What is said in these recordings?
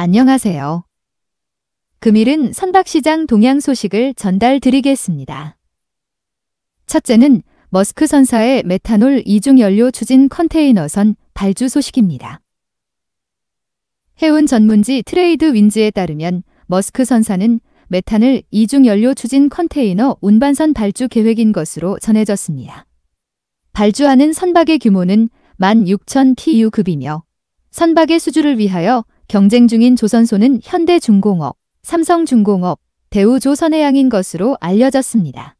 안녕하세요. 금일은 선박시장 동향 소식을 전달드리겠습니다. 첫째는 머스크 선사의 메탄올 이중연료 추진 컨테이너선 발주 소식입니다. 해운 전문지 트레이드 윈즈에 따르면 머스크 선사는 메탄을 이중연료 추진 컨테이너 운반선 발주 계획인 것으로 전해졌습니다. 발주하는 선박의 규모는 16,000 TU급이며 선박의 수주를 위하여 경쟁 중인 조선소는 현대중공업, 삼성중공업, 대우조선해양인 것으로 알려졌습니다.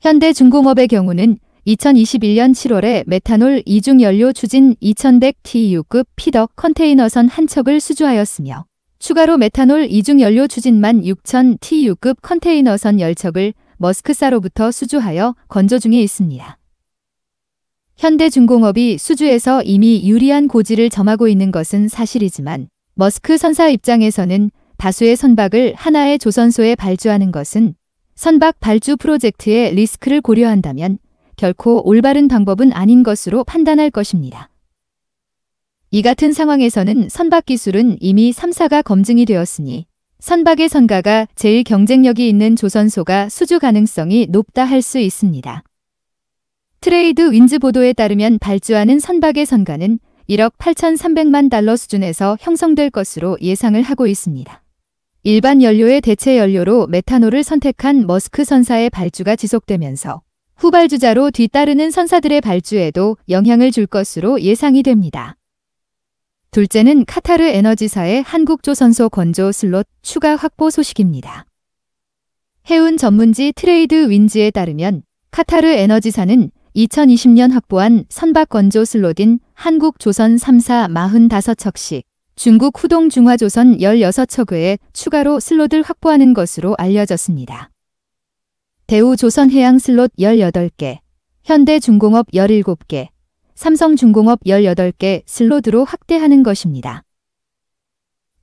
현대중공업의 경우는 2021년 7월에 메탄올 이중연료 추진 2100TU급 피덕 컨테이너선 한 척을 수주하였으며 추가로 메탄올 이중연료 추진만 6000TU급 컨테이너선 10척을 머스크사로부터 수주하여 건조 중에 있습니다. 현대중공업이 수주에서 이미 유리한 고지를 점하고 있는 것은 사실이지만 머스크 선사 입장에서는 다수의 선박을 하나의 조선소에 발주하는 것은 선박 발주 프로젝트의 리스크를 고려한다면 결코 올바른 방법은 아닌 것으로 판단할 것입니다. 이 같은 상황에서는 선박 기술은 이미 3사가 검증이 되었으니 선박의 선가가 제일 경쟁력이 있는 조선소가 수주 가능성이 높다 할 수 있습니다. 트레이드 윈즈 보도에 따르면 발주하는 선박의 선가는 1억 8,300만 달러 수준에서 형성될 것으로 예상을 하고 있습니다. 일반 연료의 대체 연료로 메탄올을 선택한 머스크 선사의 발주가 지속되면서 후발주자로 뒤따르는 선사들의 발주에도 영향을 줄 것으로 예상이 됩니다. 둘째는 카타르 에너지사의 한국조선소 건조 슬롯 추가 확보 소식입니다. 해운 전문지 트레이드 윈즈에 따르면 카타르 에너지사는 2020년 확보한 선박 건조 슬롯인 한국 조선 3사 45척씩 중국 후동 중화조선 16척에 외 추가로 슬롯을 확보하는 것으로 알려졌습니다. 대우 조선해양 슬롯 18개, 현대중공업 17개, 삼성중공업 18개 슬롯으로 확대하는 것입니다.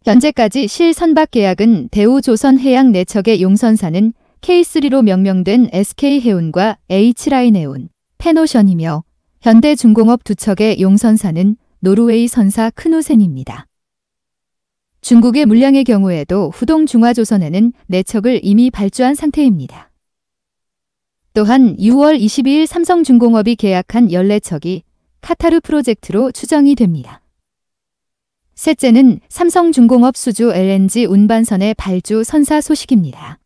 현재까지 실 선박 계약은 대우 조선해양 내척의 용선사는 K3로 명명된 SK해운과 H라인해운, 페노션이며 현대중공업 두 척의 용선사는 노르웨이 선사 크누센입니다. 중국의 물량의 경우에도 후동 중화조선에는 내척을 이미 발주한 상태입니다. 또한 6월 22일 삼성중공업이 계약한 14척이 카타르 프로젝트로 추정이 됩니다. 셋째는 삼성중공업 수주 LNG 운반선의 발주 선사 소식입니다.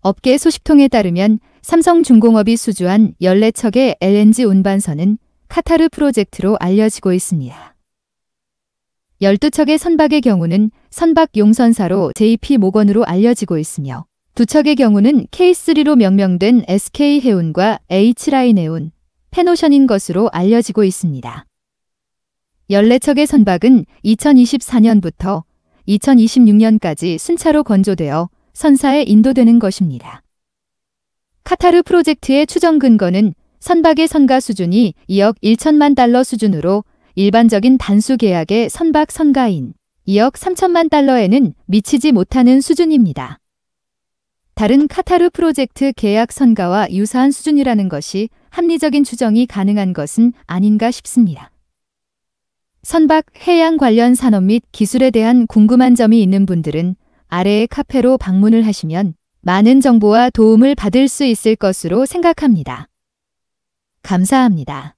업계 소식통에 따르면 삼성중공업이 수주한 14척의 LNG 운반선은 카타르 프로젝트로 알려지고 있습니다. 12척의 선박의 경우는 선박 용선사로 JP 모건으로 알려지고 있으며 2척의 경우는 K3로 명명된 SK해운과 H라인해운, 페노션인 것으로 알려지고 있습니다. 14척의 선박은 2024년부터 2026년까지 순차로 건조되어 선사에 인도되는 것입니다. 카타르 프로젝트의 추정 근거는 선박의 선가 수준이 2억 1천만 달러 수준으로 일반적인 단수 계약의 선박 선가인 2억 3천만 달러에는 미치지 못하는 수준입니다. 다른 카타르 프로젝트 계약 선가와 유사한 수준이라는 것이 합리적인 추정이 가능한 것은 아닌가 싶습니다. 선박 해양 관련 산업 및 기술에 대한 궁금한 점이 있는 분들은 아래의 카페로 방문을 하시면 많은 정보와 도움을 받을 수 있을 것으로 생각합니다. 감사합니다.